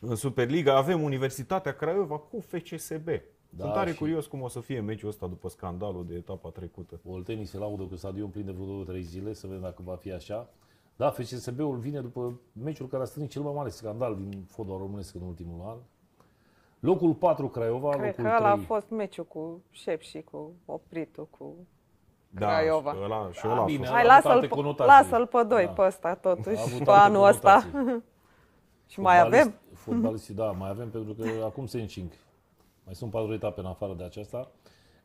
În Superliga avem Universitatea Craiova cu FCSB. Da, Sunt tare și... curios cum o să fie meciul ăsta după scandalul de etapa trecută. Oltenii se laudă cu stadion plin de vreo 2-3 zile, să vedem dacă va fi așa. Da, FCSB-ul vine după meciul care a strâns cel mai mare scandal din fotbal românesc în ultimul an. Locul 4 Craiova, Cred locul că ăla 3... a fost meciul cu Șep și cu Opritu, cu da, Craiova. Și ăla, și ăla da, bine, Hai, lasă-l, lasă-l pe doi da. pe ăsta totuși, pe anul ăsta. și mai avem? fotbalistii, da, mai avem, pentru că acum se încing. Mai sunt patru etape în afară de aceasta.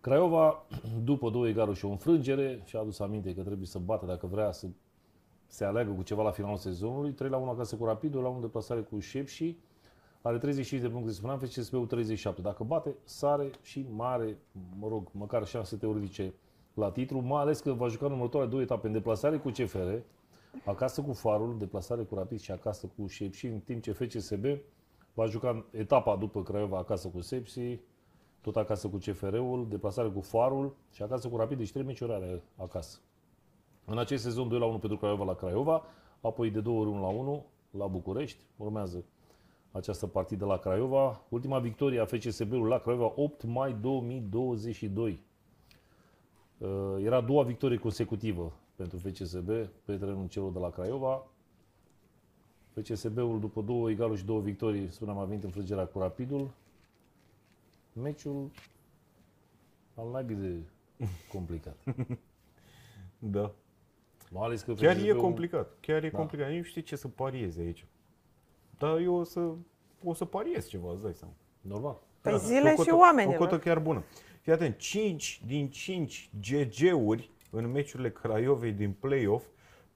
Craiova, după două egaluri și o înfrângere, și-a adus aminte că trebuie să bată dacă vrea să se aleagă cu ceva la finalul sezonului. 3 la 1 acasă cu Rapidul, la 1 deplasare cu Șepși. Are 35 de puncte, spuneam, FCSB-ul 37. Dacă bate, sare și mare, mă rog, măcar șanse teoretice la titlu, mai ales că va juca în următoarele două etape în deplasare cu CFR, acasă cu farul, deplasare cu rapid și acasă cu Șepsi, în timp ce FCSB va juca în etapa după Craiova acasă cu Sepsi, tot acasă cu CFR-ul, deplasare cu farul și acasă cu rapid, deci trei meciuri are acasă. În acest sezon 2 la 1 pentru Craiova la Craiova, apoi de două ori 1 la 1 la București, urmează această partidă la Craiova. Ultima victorie a FCSB-ului la Craiova, 8 mai 2022. Uh, era a doua victorie consecutivă pentru FCSB pe terenul celor de la Craiova. FCSB-ul după două egaluri și două victorii, spuneam, a venit înfrângerea cu Rapidul. Meciul al naibii de complicat. da. Mai ales că chiar e complicat. Chiar e da. complicat. Nu știu ce să pariezi aici. Dar eu o să, o să pariez ceva, îți dai seama. Normal. Pe păi da, da, zile o cotă, și oamenilor. O cotă chiar bună. Fii atent, 5 din 5 GG-uri în meciurile Craiovei din play-off,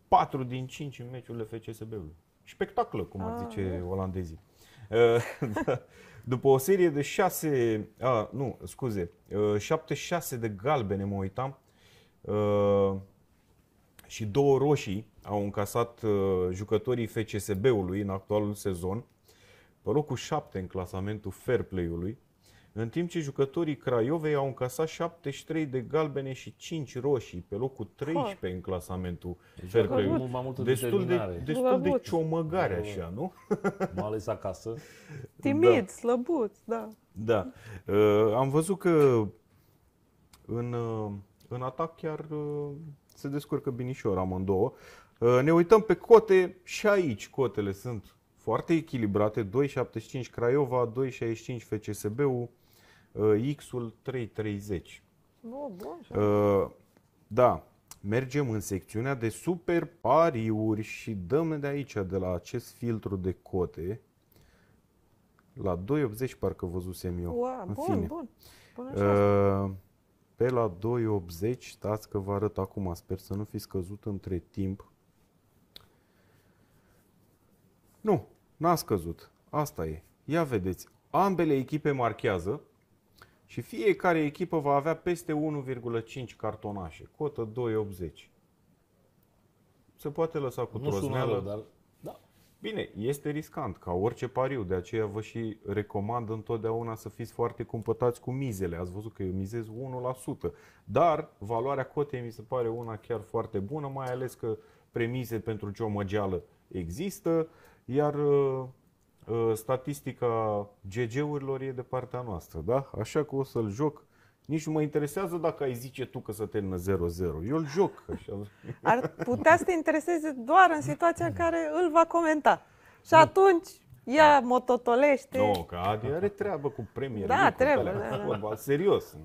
4 din 5 în meciurile FCSB-ului. Spectaclă, cum ar zice ah, olandezii. După o serie de 6, a, nu, scuze, 7-6 de galbene mă uitam și două roșii au încasat jucătorii FCSB-ului în actualul sezon, pe locul 7 în clasamentul fair play-ului în timp ce jucătorii Craiovei au încasat 73 de galbene și 5 roșii, pe locul 13 ha. în clasamentul deci fair play mult Destul de, destul de ciomăgare așa, nu? Mai ales acasă. Timid, da. slăbuți, da. Da. Uh, am văzut că în, uh, în atac chiar uh, se descurcă Binișor amândouă. Uh, ne uităm pe cote și aici cotele sunt foarte echilibrate, 2,75 Craiova, 2,65 FCSB-ul, Uh, X-ul 330. Oh, bun. Uh, da, mergem în secțiunea de super pariuri și dăm de aici, de la acest filtru de cote, la 2,80 parcă văzusem eu. Wow, în bun, fine. bun. Bună uh, pe la 2,80, stați că vă arăt acum, sper să nu fi scăzut între timp. Nu, n-a scăzut. Asta e. Ia vedeți, ambele echipe marchează și fiecare echipă va avea peste 1,5 cartonașe, cotă 2,80. Se poate lăsa cu nu trozneală. dar... Da. Bine, este riscant, ca orice pariu, de aceea vă și recomand întotdeauna să fiți foarte cumpătați cu mizele. Ați văzut că eu mizez 1%, dar valoarea cotei mi se pare una chiar foarte bună, mai ales că premize pentru ciomăgeală există, iar uh, Ă, statistica GG-urilor e de partea noastră, da? Așa că o să-l joc. Nici nu mă interesează dacă ai zice tu că să termină 0-0. Eu îl joc. Așa. Ar putea să te intereseze doar în situația în care îl va comenta. Și atunci Ia, da. mototolește. Nu, no, că Adi are treabă cu premierul. Da, trebuie. Da, da. Serios.